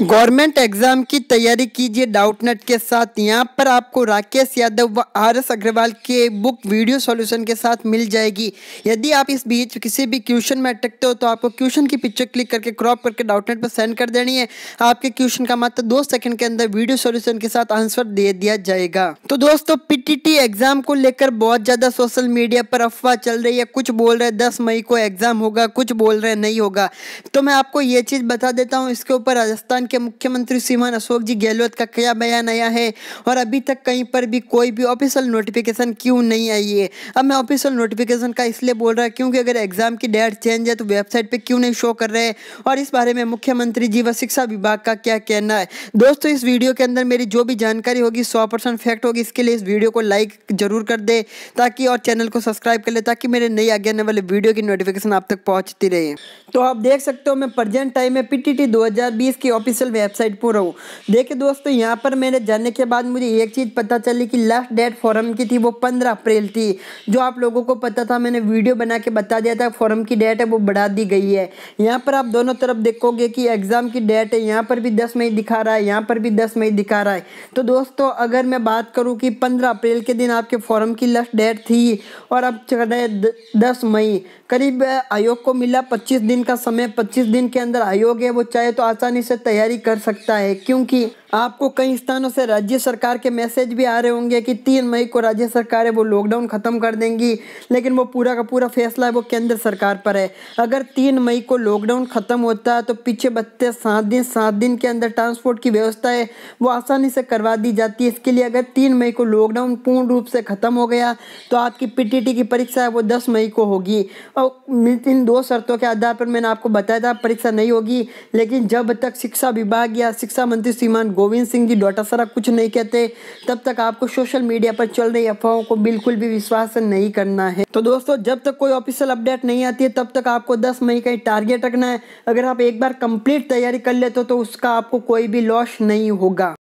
government exam की तैयारी कीजिए डाउट नेट के साथ यहाँ पर आपको राकेश यादव व आर एस अग्रवाल के बुक वीडियो सॉल्यूशन के साथ मिल जाएगी यदि आप इस बीच किसी भी क्वेश्चन में अटकते हो तो आपको क्वेश्चन की पिक्चर क्लिक करके क्रॉप करके डाउट नेट पर सेंड कर देनी है आपके क्वेश्चन का मात्र दो सेकंड के अंदर वीडियो सोल्यूशन के साथ आंसर दे दिया जाएगा तो दोस्तों पी एग्जाम को लेकर बहुत ज़्यादा सोशल मीडिया पर अफवाह चल रही है कुछ बोल रहे दस मई को एग्जाम होगा कुछ बोल रहे नहीं होगा तो मैं आपको ये चीज़ बता देता हूँ इसके ऊपर राजस्थान राजस्थान के मुख्यमंत्री श्रीमान अशोक जी गहलोत का क्या बयान आया है और अभी तक कहीं पर भी कोई भी ऑफिशियल नोटिफिकेशन क्यों नहीं आई है अब मैं ऑफिशियल नोटिफिकेशन का इसलिए बोल रहा क्योंकि अगर एग्जाम की डेट चेंज है तो वेबसाइट पर क्यों नहीं शो कर रहे और इस बारे में मुख्यमंत्री जी व शिक्षा विभाग का क्या कहना है दोस्तों इस वीडियो के अंदर मेरी जो भी जानकारी होगी सौ फैक्ट होगी इसके लिए इस वीडियो को लाइक जरूर कर दे ताकि और चैनल को सब्सक्राइब कर ले ताकि मेरे नई आगे आने वाले वीडियो की नोटिफिकेशन आप तक पहुंचती रहे तो आप देख सकते हो मैं प्रेजेंट टाइम में पीटीटी 2020 की ऑफिशियल वेबसाइट पर रहूँ देखिए दोस्तों यहाँ पर मैंने जाने के बाद मुझे एक चीज़ पता चली कि लास्ट डेट फॉरम की थी वो पंद्रह अप्रैल थी जो आप लोगों को पता था मैंने वीडियो बना के बता दिया था फॉरम की डेट है वो बढ़ा दी गई है यहाँ पर आप दोनों तरफ देखोगे कि एग्ज़ाम की डेट है यहाँ पर भी दस मई दिखा रहा है यहाँ पर भी दस मई दिखा रहा है तो दोस्तों अगर मैं बात करूँ कि पंद्रह अप्रैल के दिन आपके फॉरम की लास्ट डेट थी और अब चल रहे दस मई करीब आयोग को मिला पच्चीस दिन का समय पच्चीस दिन के अंदर आयोग है वो चाहे तो आसानी से तैयारी कर सकता है क्योंकि आपको कई स्थानों से राज्य सरकार के मैसेज भी आ रहे होंगे कि तीन मई को राज्य सरकार है वो लॉकडाउन ख़त्म कर देंगी लेकिन वो पूरा का पूरा फैसला है वो केंद्र सरकार पर है अगर तीन मई को लॉकडाउन ख़त्म होता है तो पीछे बत्ते सात दिन सात दिन के अंदर ट्रांसपोर्ट की व्यवस्था है वो आसानी से करवा दी जाती है इसके लिए अगर तीन मई को लॉकडाउन पूर्ण रूप से ख़त्म हो गया तो आपकी पी की परीक्षा है वो दस मई को होगी और इन दो शर्तों के आधार पर मैंने आपको बताया था परीक्षा नहीं होगी लेकिन जब तक शिक्षा विभाग या शिक्षा मंत्री श्रीमान गो गोविंद सिंह जी डोटासरा कुछ नहीं कहते तब तक आपको सोशल मीडिया पर चल रही अफवाहों को बिल्कुल भी विश्वास नहीं करना है तो दोस्तों जब तक कोई ऑफिशियल अपडेट नहीं आती है तब तक आपको दस मई का ही टारगेट रखना है अगर आप एक बार कंप्लीट तैयारी कर लेते हो तो उसका आपको कोई भी लॉस नहीं होगा